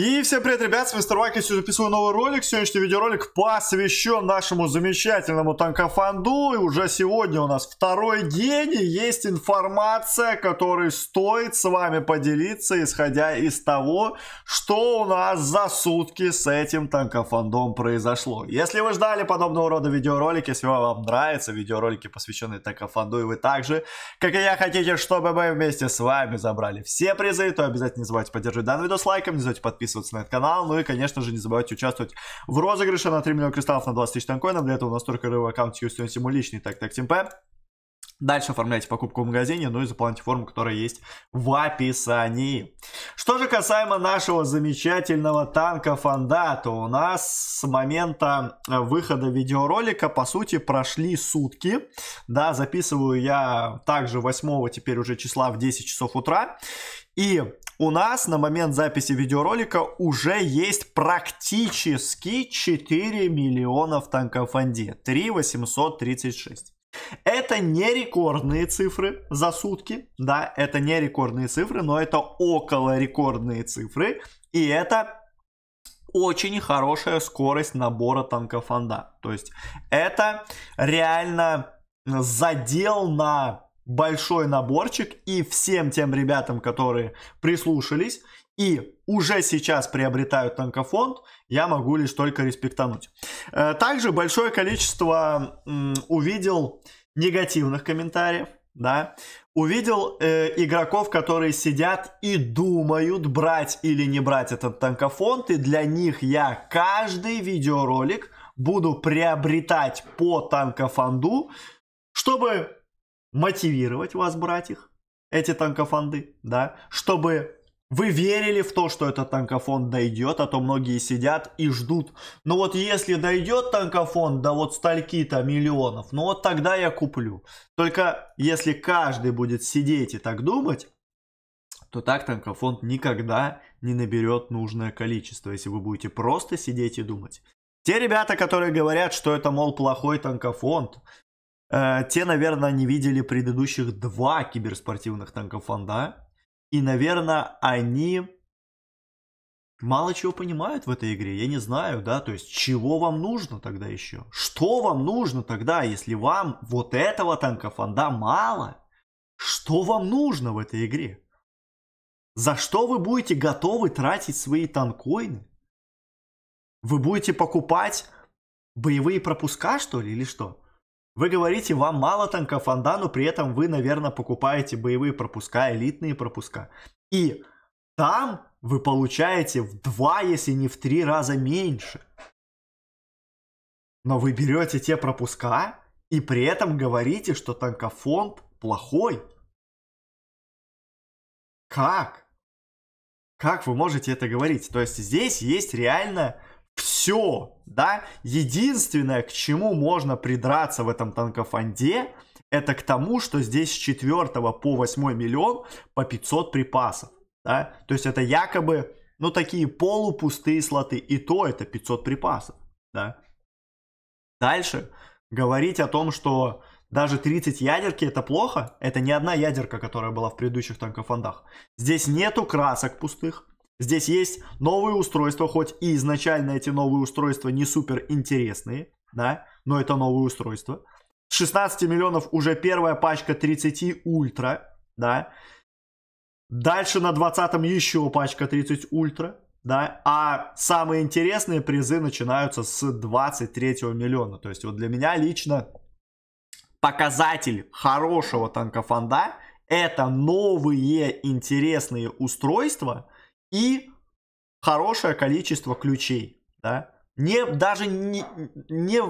И всем привет, ребят, с вами Старвак, я сегодня записываю новый ролик. Сегодняшний видеоролик посвящен нашему замечательному танкофанду. И уже сегодня у нас второй день, и есть информация, которой стоит с вами поделиться, исходя из того, что у нас за сутки с этим танкофандом произошло. Если вы ждали подобного рода видеоролики, если вам нравятся видеоролики, посвященные танкофанду, и вы также, как и я, хотите, чтобы мы вместе с вами забрали все призы, то обязательно не забывайте поддерживать данный видос лайком, не забывайте подписываться подписываться на этот канал. Ну и, конечно же, не забывайте участвовать в розыгрыше на 3 миллиона кристаллов на 20 тысяч танкоинов. Для этого у нас только рывой аккаунт Houston Simu личный, так так ТМП. Дальше оформляйте покупку в магазине, ну и заполните форму, которая есть в описании. Что же касаемо нашего замечательного танка Фонда, то у нас с момента э, выхода видеоролика, по сути, прошли сутки. Да, записываю я также 8 теперь уже числа в 10 часов утра. И у нас на момент записи видеоролика уже есть практически 4 миллиона в танкофанде. 3 836. Это не рекордные цифры за сутки, да, это не рекордные цифры, но это около рекордные цифры, и это очень хорошая скорость набора танкофанда. То есть это реально задел на большой наборчик и всем тем ребятам, которые прислушались и уже сейчас приобретают танкофонд, я могу лишь только респектануть. Э, также большое количество увидел негативных комментариев, да, увидел э, игроков, которые сидят и думают, брать или не брать этот танкофонд, и для них я каждый видеоролик буду приобретать по танкофонду, чтобы мотивировать вас брать их, эти танкофонды, да, чтобы вы верили в то, что этот танкофонд дойдет, а то многие сидят и ждут. Но ну вот если дойдет танкофонд до вот стальки-то миллионов, ну вот тогда я куплю. Только если каждый будет сидеть и так думать, то так танкофонд никогда не наберет нужное количество, если вы будете просто сидеть и думать. Те ребята, которые говорят, что это, мол, плохой танкофонд, Э, те, наверное, не видели предыдущих два киберспортивных танкофонда. И, наверное, они мало чего понимают в этой игре. Я не знаю, да, то есть чего вам нужно тогда еще? Что вам нужно тогда, если вам вот этого танкофонда мало? Что вам нужно в этой игре? За что вы будете готовы тратить свои танкоины? Вы будете покупать боевые пропуска, что ли, или что? Вы говорите, вам мало танкофанда, но при этом вы, наверное, покупаете боевые пропуска, элитные пропуска. И там вы получаете в два, если не в три раза меньше. Но вы берете те пропуска и при этом говорите, что танкофонд плохой. Как? Как вы можете это говорить? То есть здесь есть реально все, да. Единственное, к чему можно придраться в этом танкофанде, это к тому, что здесь с 4 по 8 миллион по 500 припасов, да. То есть это якобы, ну, такие полупустые слоты, и то это 500 припасов, да. Дальше говорить о том, что даже 30 ядерки это плохо, это не одна ядерка, которая была в предыдущих танкофандах. Здесь нету красок пустых, Здесь есть новые устройства, хоть и изначально эти новые устройства не супер интересные, да, но это новые устройства. 16 миллионов уже первая пачка 30 ультра, да. Дальше на 20-м еще пачка 30 ультра, да. А самые интересные призы начинаются с 23 миллиона. То есть вот для меня лично показатель хорошего танкофонда это новые интересные устройства – и хорошее количество ключей, да, не, даже не, не,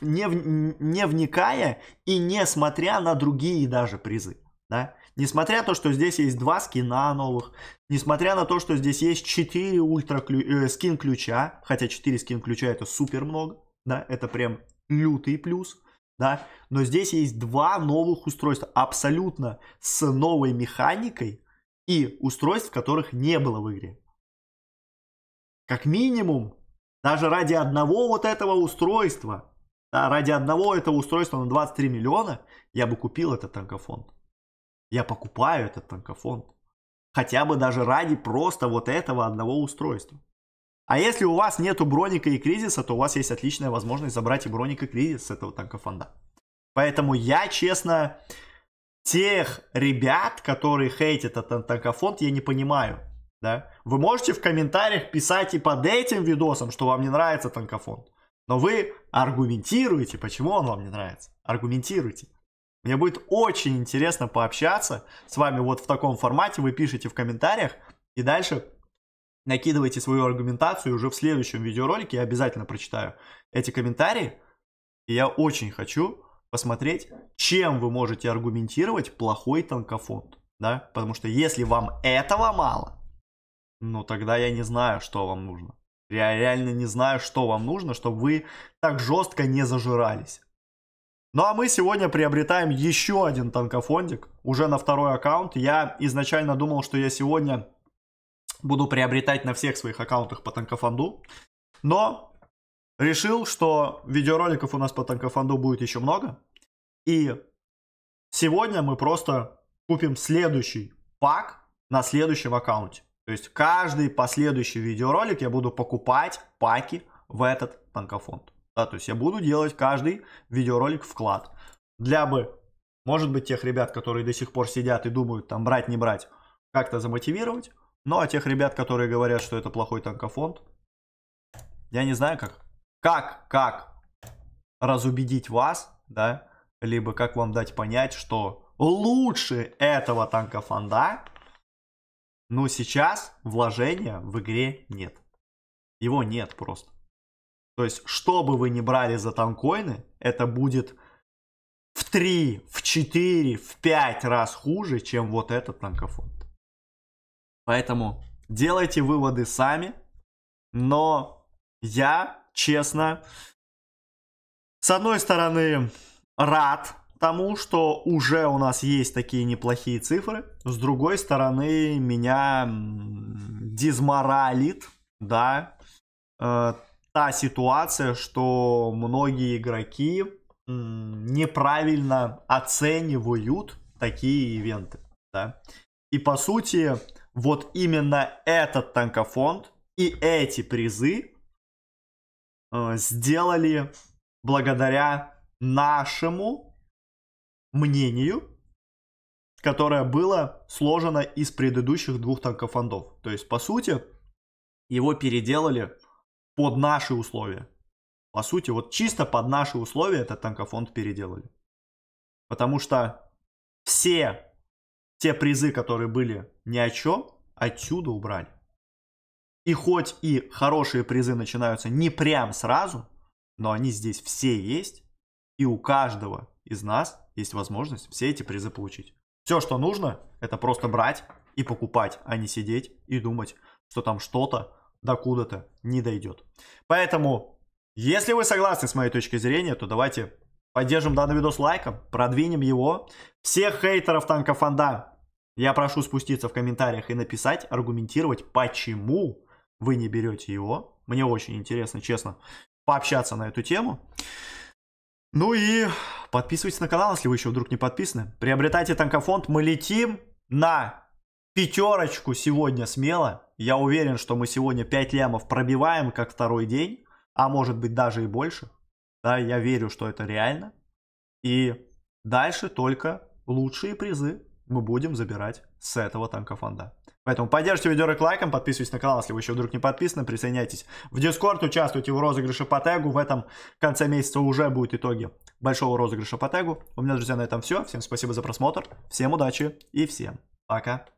не, не вникая и не смотря на другие даже призы, да, несмотря на то, что здесь есть два скина новых, несмотря на то, что здесь есть 4 ультра клю, э, скин ключа, хотя 4 скин ключа это супер много, да, это прям лютый плюс, да, но здесь есть два новых устройства, абсолютно с новой механикой, и устройств, которых не было в игре. Как минимум, даже ради одного вот этого устройства, да, ради одного этого устройства на 23 миллиона, я бы купил этот танкофонд. Я покупаю этот танкофонд. Хотя бы даже ради просто вот этого одного устройства. А если у вас нету броника и кризиса, то у вас есть отличная возможность забрать и броник и кризис с этого танкофонда. Поэтому я, честно, тех ребят, которые хейтят этот танкофонд, я не понимаю. Да? Вы можете в комментариях писать и под этим видосом, что вам не нравится танкофонд. Но вы аргументируете, почему он вам не нравится. Аргументируйте. Мне будет очень интересно пообщаться с вами вот в таком формате. Вы пишите в комментариях и дальше накидывайте свою аргументацию. Уже в следующем видеоролике я обязательно прочитаю эти комментарии. И я очень хочу посмотреть, чем вы можете аргументировать плохой танкофонд, да, потому что если вам этого мало, ну тогда я не знаю, что вам нужно. Я реально не знаю, что вам нужно, чтобы вы так жестко не зажирались. Ну а мы сегодня приобретаем еще один танкофондик, уже на второй аккаунт. Я изначально думал, что я сегодня буду приобретать на всех своих аккаунтах по танкофонду, но решил, что видеороликов у нас по танкофанду будет еще много. И сегодня мы просто купим следующий пак на следующем аккаунте. То есть каждый последующий видеоролик я буду покупать паки в этот танкофонд. Да, то есть я буду делать каждый видеоролик вклад. Для бы, может быть, тех ребят, которые до сих пор сидят и думают, там, брать, не брать, как-то замотивировать. Ну, а тех ребят, которые говорят, что это плохой танкофонд, я не знаю как как, как разубедить вас, да, либо как вам дать понять, что лучше этого танка фонда, но сейчас вложения в игре нет. Его нет просто. То есть, что бы вы ни брали за танкоины, это будет в 3, в 4, в 5 раз хуже, чем вот этот танкофонд. Поэтому делайте выводы сами, но я честно. С одной стороны, рад тому, что уже у нас есть такие неплохие цифры. С другой стороны, меня дизморалит, да, э, та ситуация, что многие игроки неправильно оценивают такие ивенты, да. И по сути, вот именно этот танкофонд и эти призы Э, сделали благодаря нашему мнению, которое было сложено из предыдущих двух танков То есть, по сути, его переделали под наши условия. По сути, вот чисто под наши условия этот танкофонд переделали. Потому что все те призы, которые были ни о чем, отсюда убрали. И хоть и хорошие призы начинаются не прям сразу, но они здесь все есть, и у каждого из нас есть возможность все эти призы получить. Все, что нужно, это просто брать и покупать, а не сидеть и думать, что там что-то докуда-то не дойдет. Поэтому, если вы согласны с моей точкой зрения, то давайте поддержим данный видос лайком, продвинем его. Всех хейтеров танка Фанда я прошу спуститься в комментариях и написать, аргументировать, почему вы не берете его. Мне очень интересно, честно, пообщаться на эту тему. Ну и подписывайтесь на канал, если вы еще вдруг не подписаны. Приобретайте танкофонд. Мы летим на пятерочку сегодня смело. Я уверен, что мы сегодня 5 лямов пробиваем, как второй день. А может быть даже и больше. Да, я верю, что это реально. И дальше только лучшие призы мы будем забирать с этого танкофонда. Поэтому поддержите видеоролик лайком, подписывайтесь на канал, если вы еще вдруг не подписаны, присоединяйтесь в Дискорд, участвуйте в розыгрыше по тегу. В этом конце месяца уже будут итоги большого розыгрыша по тегу. У меня, друзья, на этом все. Всем спасибо за просмотр, всем удачи и всем пока.